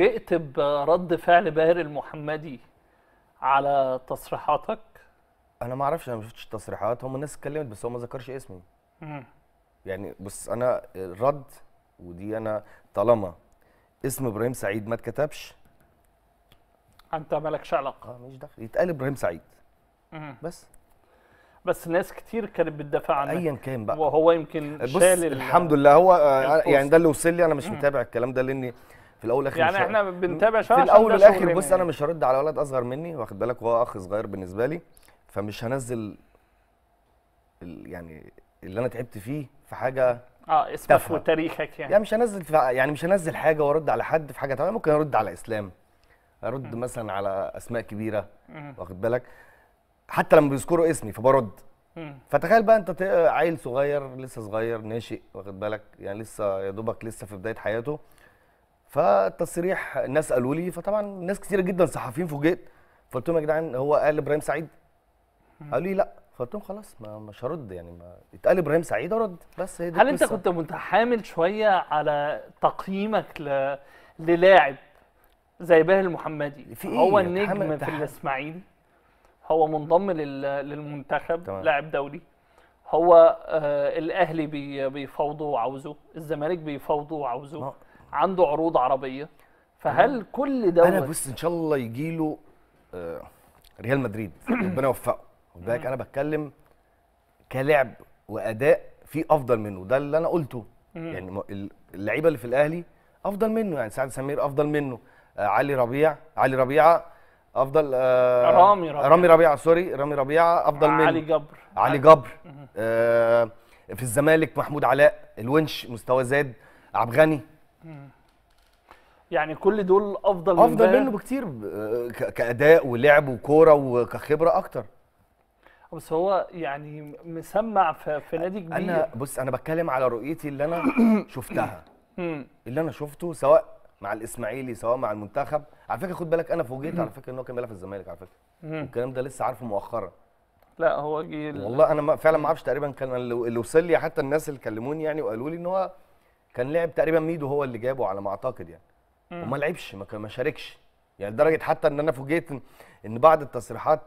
فوجئت برد فعل باهر المحمدي على تصريحاتك انا ما اعرفش انا ما شفتش التصريحات هم الناس اتكلمت بس هو ما ذكرش اسمي امم يعني بص انا الرد ودي انا طالما اسم ابراهيم سعيد ما اتكتبش انت مالكش علاقه اه ماليش دخل يتقال ابراهيم سعيد مم. بس بس ناس كتير كانت بتدافع عنه ايا كان بقى وهو يمكن بص شال الحمد لله هو آه، يعني ده اللي وصل لي انا مش مم. متابع الكلام ده لاني في الاول والاخر يعني احنا بنتابع شويه في الاول والاخر بص يعني. انا مش هرد على ولد اصغر مني واخد بالك وهو اخ صغير بالنسبه لي فمش هنزل يعني اللي انا تعبت فيه في حاجه اه اسمك وتاريخك يعني يعني مش هنزل يعني مش هنزل حاجه وارد على حد في حاجه تمام ممكن ارد على اسلام ارد م. مثلا على اسماء كبيره واخد بالك حتى لما بيذكروا اسمي فبرد م. فتخيل بقى انت عيل صغير لسه صغير ناشئ واخد بالك يعني لسه يا دوبك لسه في بدايه حياته فالتصريح الناس قالوا لي فطبعا ناس كثيره جدا صحفيين فوجئت فقلت لهم يا جدعان هو قال ابراهيم سعيد قالوا لي لا فقلت لهم خلاص ما مش هرد يعني ما اتقال ابراهيم سعيد ارد بس هي دي هل انت كنت متحامل شويه على تقييمك ل... للاعب زي باهي المحمدي في إيه؟ هو النجم في الاسماعيلي هو منضم لل... للمنتخب لاعب دولي هو آه الاهلي بي... بيفاوضه وعاوزه الزمالك بيفاوضه وعاوزه عنده عروض عربيه فهل كل ده انا بص ان شاء الله يجي له آه ريال مدريد ربنا يوفقه خد بالك انا بتكلم كلعب واداء في افضل منه ده اللي انا قلته يعني اللعيبه اللي في الاهلي افضل منه يعني سعد سمير افضل منه آه علي ربيع علي ربيعه افضل آه رامي ربيعه رامي ربيعه سوري رامي ربيعه افضل منه علي جبر علي أيوة. جبر آه في الزمالك محمود علاء الونش مستوى زاد عبغاني يعني كل دول افضل من افضل منه بكتير آه، كاداء ولعب وكوره وكخبره اكتر بس هو يعني مسمع في, في نادي كبير انا بص انا بتكلم على رؤيتي اللي انا شفتها اللي انا شفته سواء مع الاسماعيلي سواء مع المنتخب على فكره خد بالك انا فوجئت على فكره ان هو كان بيلعب في الزمالك على فكره والكلام ده لسه عارفه مؤخرا لا هو جيل والله انا فعلا ما اعرفش تقريبا كان اللي وصل لي حتى الناس اللي كلموني يعني وقالوا لي ان هو كان لعب تقريبا ميدو هو اللي جابه على ما اعتقد يعني وما لعبش ما, ما شاركش يعني لدرجه حتى ان انا فوجئت ان بعض التصريحات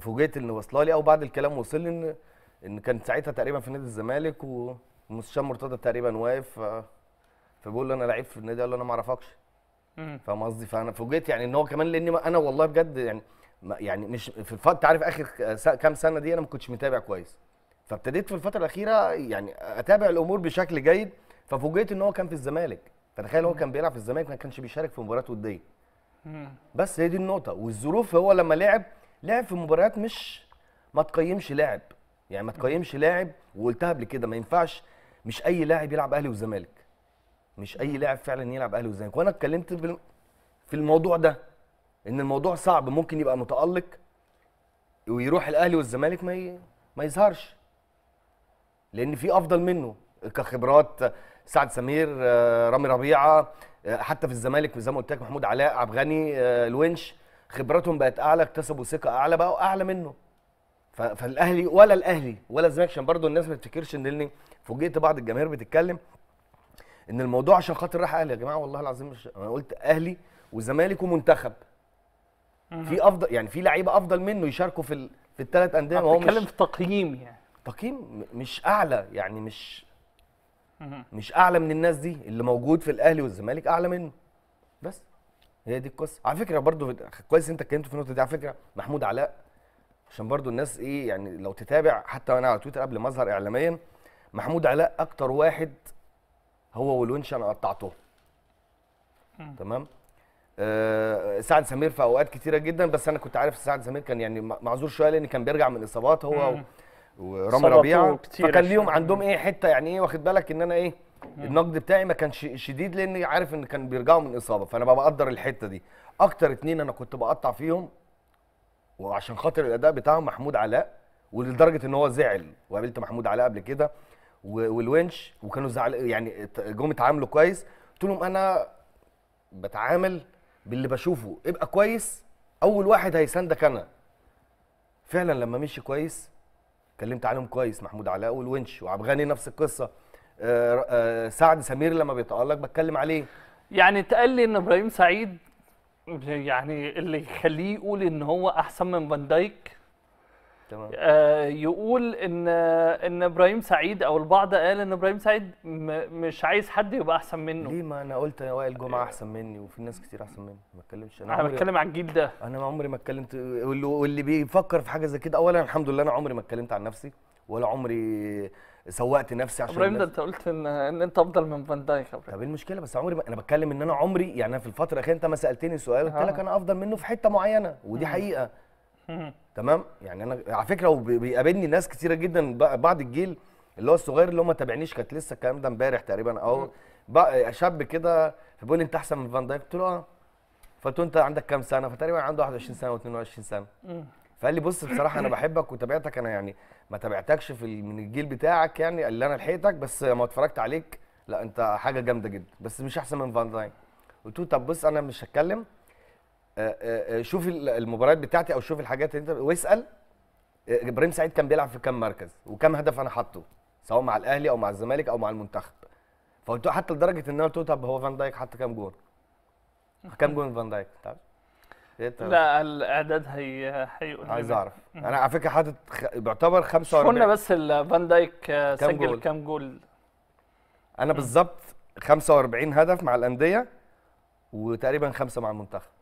فوجئت ان وصلها لي او بعد الكلام وصل لي ان ان كان ساعتها تقريبا في نادي الزمالك ومستشار مرتضى تقريبا واقف فبيقول له انا لعيب في النادي قال له انا ما اعرفكش فاهم قصدي فانا فوجئت يعني ان هو كمان لاني انا والله بجد يعني يعني مش في الفتره انت عارف اخر كام سنه دي انا ما كنتش متابع كويس فابتديت في الفتره الاخيره يعني اتابع الامور بشكل جيد ففوجئت ان هو كان في الزمالك فتخيل هو كان بيلعب في الزمالك ما كانش بيشارك في مباريات وديه بس هي دي النقطه والظروف هو لما لعب لعب في مباريات مش ما تقيمش لاعب يعني ما تقيمش لاعب وقلتها قبل كده ما ينفعش مش اي لاعب يلعب اهلي وزمالك مش اي لاعب فعلا يلعب اهلي وزمالك وانا اتكلمت في الموضوع ده ان الموضوع صعب ممكن يبقى متالق ويروح الاهلي والزمالك ما ي... ما يظهرش لان في افضل منه كخبرات سعد سمير آه، رامي ربيعه آه، حتى في الزمالك زي ما قلت لك محمود علاء عبد الغني آه، الونش خبراتهم بقت اعلى اكتسبوا ثقه اعلى بقوا اعلى منه فالاهلي ولا الاهلي ولا الزمالك عشان برضه الناس ما تفتكرش ان اللي فوجئت بعض الجماهير بتتكلم ان الموضوع عشان خاطر راح اهلي يا جماعه والله العظيم مش انا قلت اهلي وزمالك ومنتخب في افضل يعني في لعيبه افضل منه يشاركوا في ال... في الثلاث انديه وهو مش بتكلم في تقييم يعني تقييم مش اعلى يعني مش مش اعلى من الناس دي اللي موجود في الاهلي والزمالك اعلى منه بس هي دي القصه على فكره برضو كويس انت اتكلمت في النقطه دي على فكره محمود علاء عشان برضو الناس ايه يعني لو تتابع حتى انا على تويتر قبل ما اظهر اعلاميا محمود علاء اكتر واحد هو والونش انا قطعته تمام آه سعد سمير في اوقات كتيره جدا بس انا كنت عارف سعد سمير كان يعني معذور شويه لان كان بيرجع من اصابات هو ورامي ربيعه فكان ليهم عندهم ايه حته يعني ايه واخد بالك ان انا ايه النقد بتاعي ما كانش شديد لاني عارف ان كان بيرجعوا من اصابه فانا بقدر الحته دي اكتر اتنين انا كنت بقطع فيهم وعشان خاطر الاداء بتاعهم محمود علاء ولدرجه ان هو زعل وقابلت محمود علاء قبل كده والونش وكانوا زعل يعني جم اتعاملوا كويس قلت لهم انا بتعامل باللي بشوفه ابقى كويس اول واحد هيساندك انا فعلا لما مشي كويس اتكلمت عليهم كويس محمود علاء والونش وعبد الغني نفس القصه آه، آه، سعد سمير لما بيتالق بتكلم عليه يعني اتقال لي ان ابراهيم سعيد يعني اللي يخليه يقول ان هو احسن من فان دايك آه يقول ان ان ابراهيم سعيد او البعض قال ان ابراهيم سعيد مش عايز حد يبقى احسن منه ليه ما انا قلت يا وائل جمعه احسن مني وفي ناس كتير احسن مني ما اتكلمش انا انا بتكلم على الجيل ده انا عمري ما اتكلمت واللي بيفكر في حاجه زي كده اولا الحمد لله انا عمري ما اتكلمت عن نفسي ولا عمري سوقت نفسي عشان ابراهيم ده انت قلت ان ان انت افضل من فان دايك طب ايه المشكله بس عمري ما... انا بتكلم ان انا عمري يعني انا في الفتره الاخيره انت ما سالتني سؤال قلت لك انا افضل منه في حته معينه ودي حقيقه تمام يعني انا على فكره وبيقابلني ناس كثيره جدا بعض الجيل اللي هو الصغير اللي هو ما تابعنيش كانت لسه الكلام ده امبارح تقريبا او شاب كده فبيقول لي انت احسن من فان دايك قلت له اه فقلت له انت عندك كام سنه فتقريبا عنده 21 سنه و22 سنه فقال لي بص بصراحه انا بحبك وتابعتك انا يعني ما تابعتكش في من الجيل بتاعك يعني اللي انا لحقتك بس لما اتفرجت عليك لا انت حاجه جامده جدا بس مش احسن من فان دايك قلت له طب بص انا مش هتكلم آه، آه، آه، شوف المباريات بتاعتي او شوف الحاجات اللي انت واسال ابراهيم سعيد كان بيلعب في كم مركز وكم هدف انا حاطه سواء مع الاهلي او مع الزمالك او مع المنتخب فقلت حتى لدرجه ان انا قلت له طب هو فان دايك حط كام جول؟ كام جول فان دايك؟ إيه، لا الاعداد هي هيقول عايز اعرف انا على فكره حاطط خ... بيعتبر 45 قلنا بس فان دايك سجل كام جول انا بالظبط 45 هدف مع الانديه وتقريبا خمسه مع المنتخب